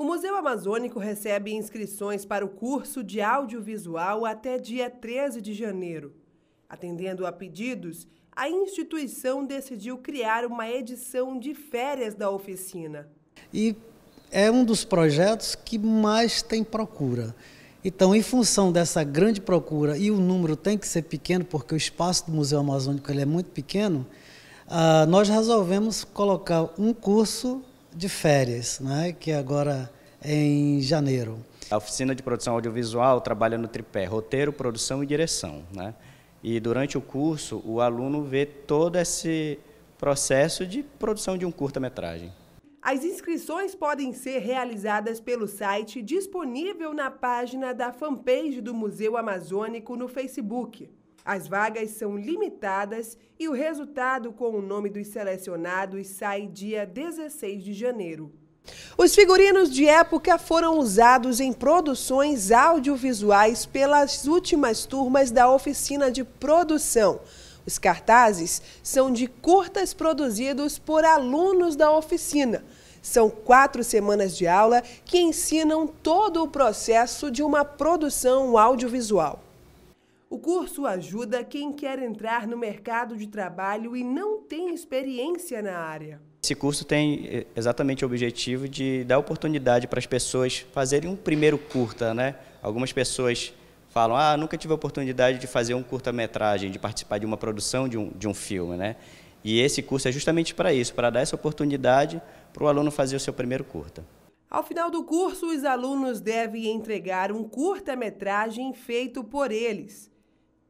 O Museu Amazônico recebe inscrições para o curso de audiovisual até dia 13 de janeiro. Atendendo a pedidos, a instituição decidiu criar uma edição de férias da oficina. E é um dos projetos que mais tem procura. Então, em função dessa grande procura, e o número tem que ser pequeno, porque o espaço do Museu Amazônico ele é muito pequeno, ah, nós resolvemos colocar um curso de férias, né, que agora é em janeiro. A oficina de produção audiovisual trabalha no tripé roteiro, produção e direção. Né? E durante o curso, o aluno vê todo esse processo de produção de um curta-metragem. As inscrições podem ser realizadas pelo site disponível na página da fanpage do Museu Amazônico no Facebook. As vagas são limitadas e o resultado com o nome dos selecionados sai dia 16 de janeiro. Os figurinos de época foram usados em produções audiovisuais pelas últimas turmas da oficina de produção. Os cartazes são de curtas produzidos por alunos da oficina. São quatro semanas de aula que ensinam todo o processo de uma produção audiovisual. O curso ajuda quem quer entrar no mercado de trabalho e não tem experiência na área. Esse curso tem eh, exatamente o objetivo de dar oportunidade para as pessoas fazerem um primeiro curta, né? Algumas pessoas falam, ah, nunca tive a oportunidade de fazer um curta-metragem, de participar de uma produção de um, de um filme, né? E esse curso é justamente para isso, para dar essa oportunidade para o aluno fazer o seu primeiro curta. Ao final do curso, os alunos devem entregar um curta-metragem feito por eles.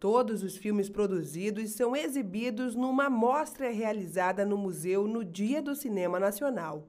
Todos os filmes produzidos são exibidos numa mostra realizada no museu no Dia do Cinema Nacional.